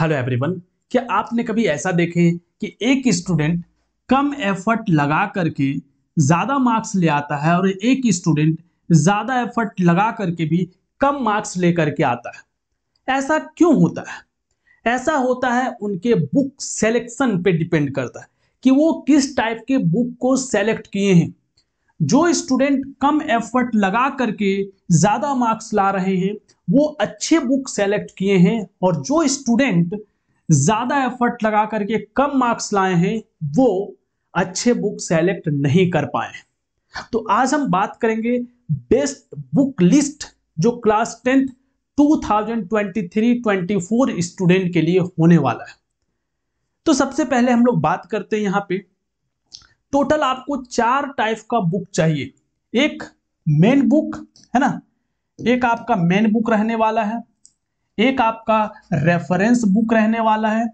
hello everyone क्या आपने कभी ऐसा देखे कि एक स्टूडेंट कम एफर्ट लगा करके ज़्यादा मार्क्स ले आता है और एक स्टूडेंट ज़्यादा एफर्ट लगा करके भी कम मार्क्स ले करके आता है ऐसा क्यों होता है ऐसा होता है उनके बुक सेलेक्शन पे डिपेंड करता है कि वो किस टाइप के बुक को सेलेक्ट किए हैं जो स्टूडेंट कम एफर्ट लगा करके ज़्यादा मार्क्स ला रहे हैं वो अच्छे बुक सेलेक्ट किए हैं और जो स्टूडेंट ज़्यादा एफर्ट लगा करके कम मार्क्स लाए हैं वो अच्छे बुक सेलेक्ट नहीं कर पाए तो आज हम बात करेंगे बेस्ट बुक लिस्ट जो क्लास टेंथ 2023-24 स्टूडेंट के लिए होने वाला है तो सबसे पहले हम लोग बात करते हैं यहां पे टोटल आपको चार टाइप का बुक चाहिए एक मेन बुक है ना एक आपका मेन बुक रहने वाला है एक आपका रेफरेंस बुक रहने वाला है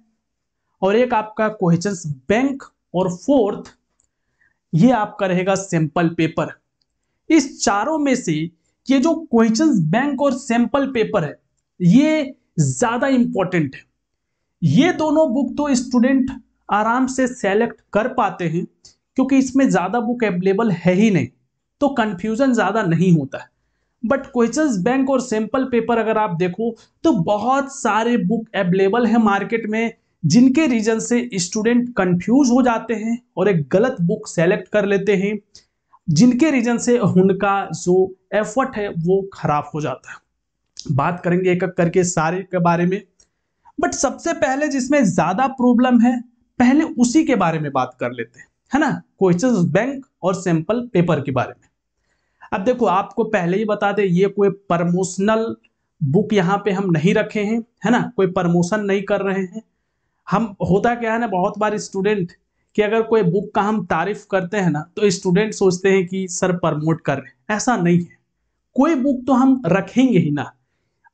और एक आपका क्वेश्चन बैंक और फोर्थ ये आपका रहेगा सैंपल पेपर इस चारों में से ये जो क्वेश्चन बैंक और सैंपल पेपर है ये ज्यादा इंपॉर्टेंट है ये दोनों बुक तो स्टूडेंट आराम से सेलेक्ट कर पाते हैं क्योंकि इसमें ज्यादा बुक अवेलेबल है ही नहीं तो कंफ्यूजन ज्यादा नहीं होता है बट क्वेश्चंस बैंक और सैंपल पेपर अगर आप देखो तो बहुत सारे बुक अवेलेबल है मार्केट में जिनके रीजन से स्टूडेंट कंफ्यूज हो जाते हैं और एक गलत बुक सेलेक्ट कर लेते हैं जिनके रीजन से उनका जो एफर्ट है वो खराब हो जाता है बात करेंगे एक एक करके सारे के बारे में बट सबसे पहले जिसमें ज्यादा प्रॉब्लम है पहले उसी के बारे में बात कर लेते हैं है ना क्वेश्चंस बैंक और सैंपल पेपर के बारे में अब देखो आपको पहले ही बता दे ये कोई प्रमोशनल बुक यहाँ पे हम नहीं रखे हैं है ना कोई प्रमोशन नहीं कर रहे हैं हम होता क्या है ना बहुत बार स्टूडेंट कि अगर कोई बुक का हम तारीफ करते हैं ना तो स्टूडेंट सोचते हैं कि सर प्रमोट कर रहे ऐसा नहीं है कोई बुक तो हम रखेंगे ही ना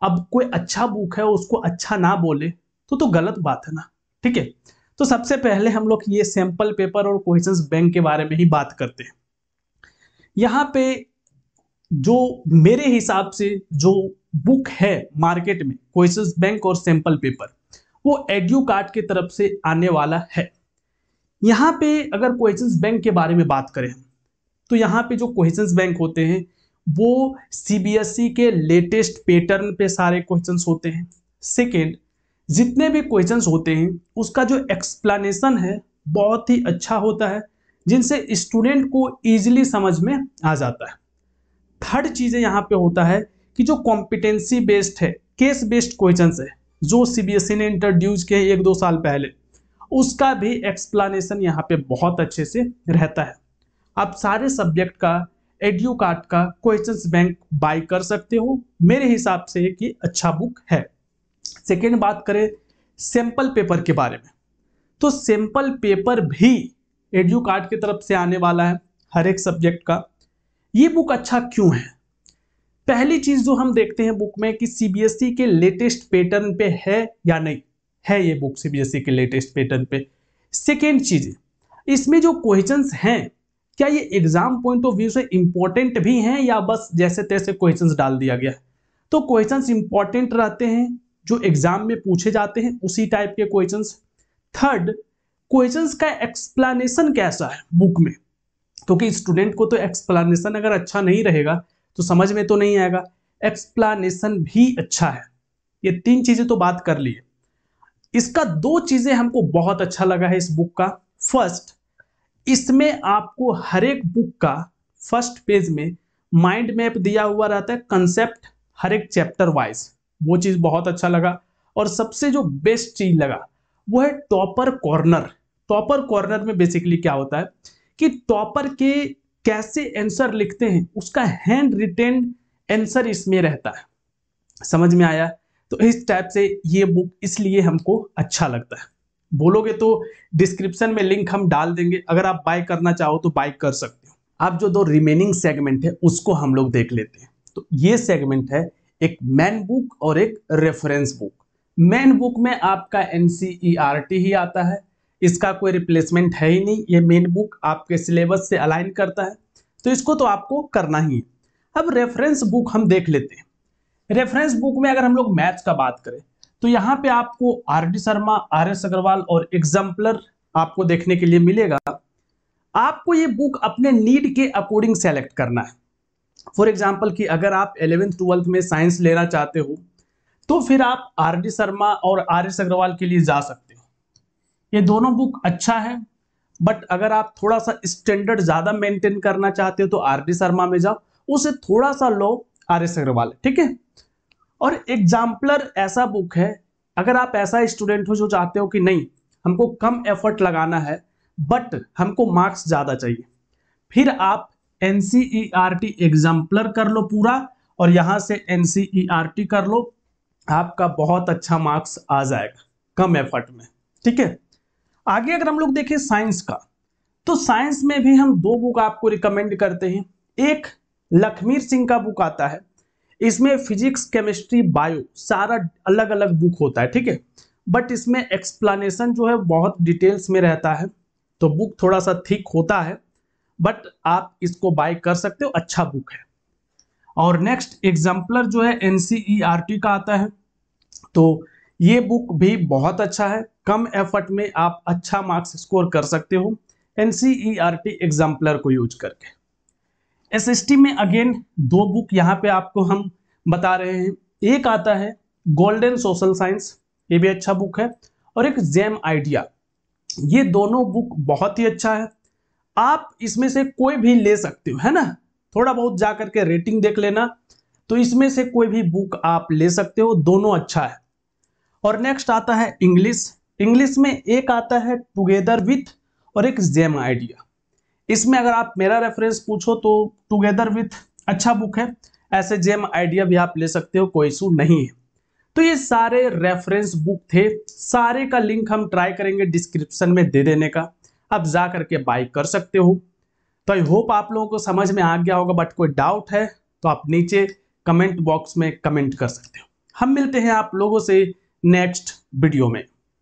अब कोई अच्छा बुक है उसको अच्छा ना बोले तो तो गलत बात है ना ठीक है तो सबसे पहले हम लोग ये सैंपल पेपर और क्वेश्चंस बैंक के बारे में ही बात करते हैं यहाँ पे जो मेरे हिसाब से जो बुक है मार्केट में क्वेश्चन बैंक और सैंपल पेपर वो एड्यू कार्ड की तरफ से आने वाला है यहाँ पे अगर क्वेश्चन बैंक के बारे में बात करें तो यहाँ पे जो क्वेश्चन बैंक होते हैं वो सीबीएसई e के लेटेस्ट पैटर्न पे सारे क्वेश्चंस होते हैं सेकेंड जितने भी क्वेश्चंस होते हैं उसका जो एक्सप्लानशन है बहुत ही अच्छा होता है जिनसे स्टूडेंट को ईजिली समझ में आ जाता है थर्ड चीज़ें यहाँ पे होता है कि जो कॉम्पिटेंसी बेस्ड है केस बेस्ड क्वेश्चन है जो सीबीएसई e ने इंट्रोड्यूस किए एक दो साल पहले उसका भी एक्सप्लानेशन यहाँ पे बहुत अच्छे से रहता है आप सारे सब्जेक्ट का एड्यू कार्ड का क्वेश्चंस बैंक बाय कर सकते हो मेरे हिसाब से कि अच्छा बुक है सेकेंड बात करें सैंपल पेपर के बारे में तो सैंपल पेपर भी एड्यू कार्ड की तरफ से आने वाला है हर एक सब्जेक्ट का ये बुक अच्छा क्यों है पहली चीज जो हम देखते हैं बुक में कि सीबीएसई e के लेटेस्ट पैटर्न पे है या नहीं है ये बुक सीबीएसई e के लेटेस्ट पैटर्न पे सेकेंड चीज इसमें जो क्वेश्चन हैं क्या ये एग्जाम पॉइंट ऑफ व्यू से इंपॉर्टेंट भी हैं या बस जैसे तैसे क्वेश्चंस डाल दिया गया तो क्वेश्चंस इंपॉर्टेंट रहते हैं जो एग्जाम में पूछे जाते हैं उसी टाइप के क्वेश्चंस थर्ड क्वेश्चंस का एक्सप्लेनेशन कैसा है बुक में क्योंकि स्टूडेंट को तो एक्सप्लानेशन अगर अच्छा नहीं रहेगा तो समझ में तो नहीं आएगा एक्सप्लानशन भी अच्छा है ये तीन चीज़ें तो बात कर लिए इसका दो चीज़ें हमको बहुत अच्छा लगा है इस बुक का फर्स्ट इसमें आपको हर एक बुक का फर्स्ट पेज में माइंड मैप दिया हुआ रहता है कंसेप्ट हर एक चैप्टर वाइज वो चीज़ बहुत अच्छा लगा और सबसे जो बेस्ट चीज़ लगा वो है टॉपर कॉर्नर टॉपर कॉर्नर में बेसिकली क्या होता है कि टॉपर के कैसे आंसर लिखते हैं उसका हैंड रिटेन आंसर इसमें रहता है समझ में आया तो इस टाइप से ये बुक इसलिए हमको अच्छा लगता है बोलोगे तो डिस्क्रिप्शन में लिंक हम डाल देंगे अगर आप बाय करना चाहो तो बाय कर सकते हो आप जो दो रिमेनिंग सेगमेंट है उसको हम लोग देख लेते हैं तो ये सेगमेंट है एक मैन बुक और एक रेफरेंस बुक मैन बुक में आपका एनसीईआरटी e ही आता है इसका कोई रिप्लेसमेंट है ही नहीं ये मेन बुक आपके सिलेबस से अलाइन करता है तो इसको तो आपको करना ही है अब रेफरेंस बुक हम देख लेते हैं रेफरेंस बुक में अगर हम लोग मैथ्स का बात करें तो यहाँ पे आपको R D Sharma R S Agarwal और एग्जाम्पलर आपको देखने के लिए मिलेगा आपको ये बुक अपने नीड के अकॉर्डिंग सेलेक्ट करना है फॉर एग्जाम्पल कि अगर आप एलेवेंथ ट्वेल्थ में साइंस लेना चाहते हो तो फिर आप आर डी शर्मा और आर एस अग्रवाल के लिए जा सकते ये दोनों बुक अच्छा है बट अगर आप थोड़ा सा स्टैंडर्ड ज़्यादा मेंटेन करना चाहते हो तो आर डी शर्मा में जाओ उसे थोड़ा सा लो आर एस अग्रवाल ठीक है और एग्जाम्पलर ऐसा बुक है अगर आप ऐसा स्टूडेंट हो जो चाहते हो कि नहीं हमको कम एफर्ट लगाना है बट हमको मार्क्स ज़्यादा चाहिए फिर आप एन सी एग्जाम्पलर कर लो पूरा और यहां से एन e कर लो आपका बहुत अच्छा मार्क्स आ जाएगा कम एफर्ट में ठीक है आगे अगर हम लोग देखें साइंस का तो साइंस में भी हम दो बुक आपको रिकमेंड करते हैं एक लखमीर सिंह का बुक आता है इसमें फिजिक्स केमिस्ट्री बायो सारा अलग अलग बुक होता है ठीक है बट इसमें एक्सप्लानेशन जो है बहुत डिटेल्स में रहता है तो बुक थोड़ा सा थिक होता है बट आप इसको बाय कर सकते हो अच्छा बुक है और नेक्स्ट एग्जाम्पलर जो है एन e का आता है तो ये बुक भी बहुत अच्छा है कम एफर्ट में आप अच्छा मार्क्स स्कोर कर सकते हो एन एग्जाम्पलर e को यूज करके एस में अगेन दो बुक यहाँ पे आपको हम बता रहे हैं एक आता है गोल्डन सोशल साइंस ये भी अच्छा बुक है और एक जेम आइडिया ये दोनों बुक बहुत ही अच्छा है आप इसमें से कोई भी ले सकते हो है ना थोड़ा बहुत जा करके रेटिंग देख लेना तो इसमें से कोई भी बुक आप ले सकते हो दोनों अच्छा है और नेक्स्ट आता है इंग्लिश इंग्लिश में एक आता है टुगेदर विथ और एक जेम आइडिया इसमें अगर आप मेरा रेफरेंस पूछो तो टुगेदर विथ अच्छा बुक है ऐसे जेम आइडिया भी आप ले सकते हो कोई इशू नहीं है तो ये सारे रेफरेंस बुक थे सारे का लिंक हम ट्राई करेंगे डिस्क्रिप्शन में दे देने का आप जा करके बाई कर सकते हो तो आई होप आप लोगों को समझ में आ गया होगा बट कोई डाउट है तो आप नीचे कमेंट बॉक्स में कमेंट कर सकते हो हम मिलते हैं आप लोगों से नेक्स्ट वीडियो में